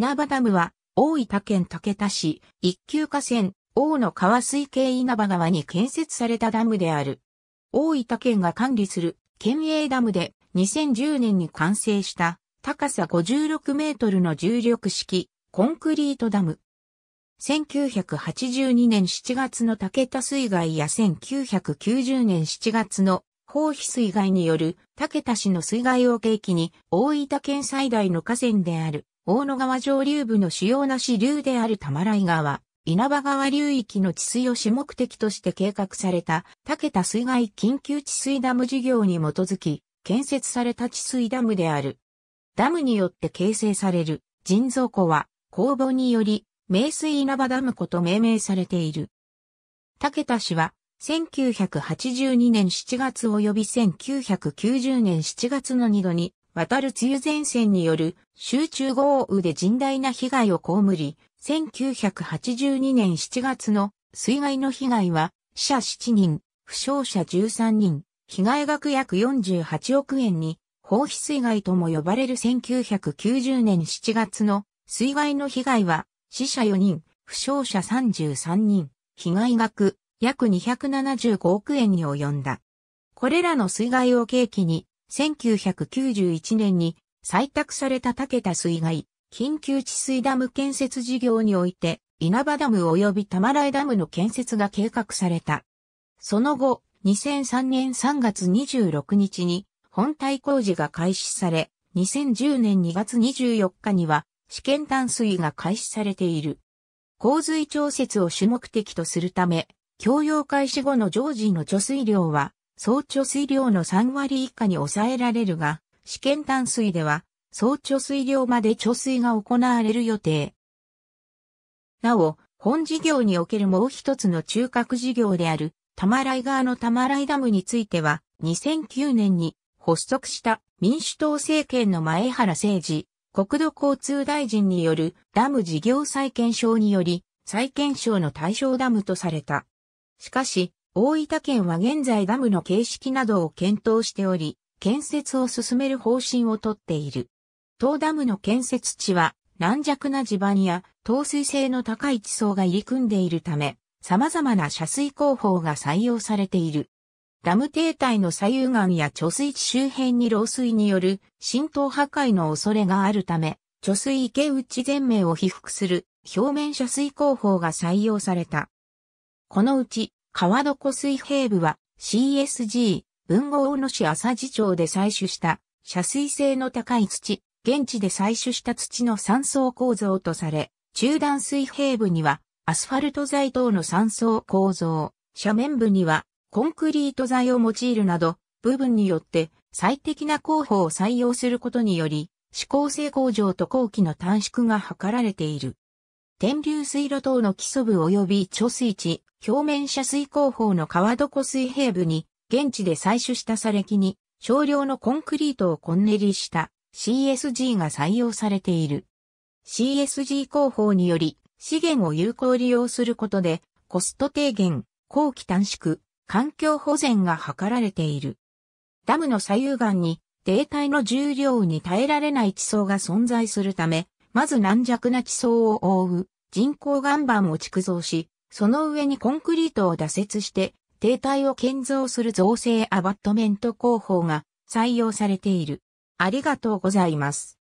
稲葉ダムは、大分県竹田市、一級河川、大野川水系稲葉川に建設されたダムである。大分県が管理する県営ダムで2010年に完成した高さ56メートルの重力式コンクリートダム。1982年7月の竹田水害や1990年7月の放飛水害による竹田市の水害を契機に大分県最大の河川である大野川上流部の主要な支流である玉来川、稲葉川流域の治水を主目的として計画された、竹田水害緊急治水ダム事業に基づき、建設された治水ダムである。ダムによって形成される人造湖は、公募により、名水稲葉ダム湖と命名されている。竹田市は、1982年7月及び1990年7月の2度に、渡る梅雨前線による集中豪雨で甚大な被害を被り、1982年7月の水害の被害は死者7人、負傷者13人、被害額約48億円に、放棄水害とも呼ばれる1990年7月の水害の被害は死者4人、負傷者33人、被害額約275億円に及んだ。これらの水害を契機に1991年に採択された竹田水害、緊急治水ダム建設事業において、稲葉ダム及び玉来ダムの建設が計画された。その後、2003年3月26日に本体工事が開始され、2010年2月24日には試験淡水が開始されている。洪水調節を主目的とするため、供用開始後の常時の貯水量は総貯水量の3割以下に抑えられるが、試験淡水では、総貯水量まで貯水が行われる予定。なお、本事業におけるもう一つの中核事業である、玉い川の玉い。ダムについては、2009年に発足した民主党政権の前原誠治、国土交通大臣によるダム事業再建証により、再建証の対象ダムとされた。しかし、大分県は現在ダムの形式などを検討しており、建設を進める方針をとっている。東ダムの建設地は軟弱な地盤や透水性の高い地層が入り組んでいるため、様々な遮水工法が採用されている。ダム停滞の左右岸や貯水池周辺に漏水による浸透破壊の恐れがあるため、貯水池内全面を被覆する表面遮水工法が採用された。このうち川床水平部は CSG 文豪大野市浅地町で採取した遮水性の高い土、現地で採取した土の三層構造とされ、中段水平部にはアスファルト材等の三層構造、斜面部にはコンクリート材を用いるなど、部分によって最適な候補を採用することにより、指向性向上と工期の短縮が図られている。天流水路等の基礎部及び貯水池、表面遮水工法の川床水平部に、現地で採取した砂礫に、少量のコンクリートをコンネリした CSG が採用されている。CSG 工法により、資源を有効利用することで、コスト低減、工期短縮、環境保全が図られている。ダムの左右岸に、低体の重量に耐えられない地層が存在するため、まず軟弱な地層を覆う人工岩盤を築造し、その上にコンクリートを打設して、停滞を建造する造成アバットメント工法が採用されている。ありがとうございます。